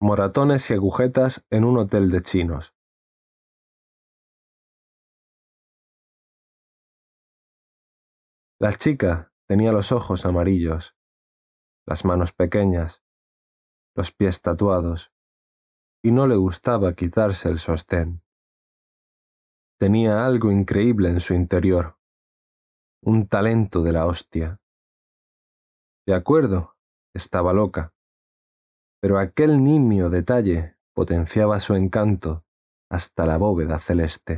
moratones y agujetas en un hotel de chinos. La chica tenía los ojos amarillos, las manos pequeñas, los pies tatuados, y no le gustaba quitarse el sostén. Tenía algo increíble en su interior, un talento de la hostia. De acuerdo, estaba loca, pero aquel nimio detalle potenciaba su encanto hasta la bóveda celeste.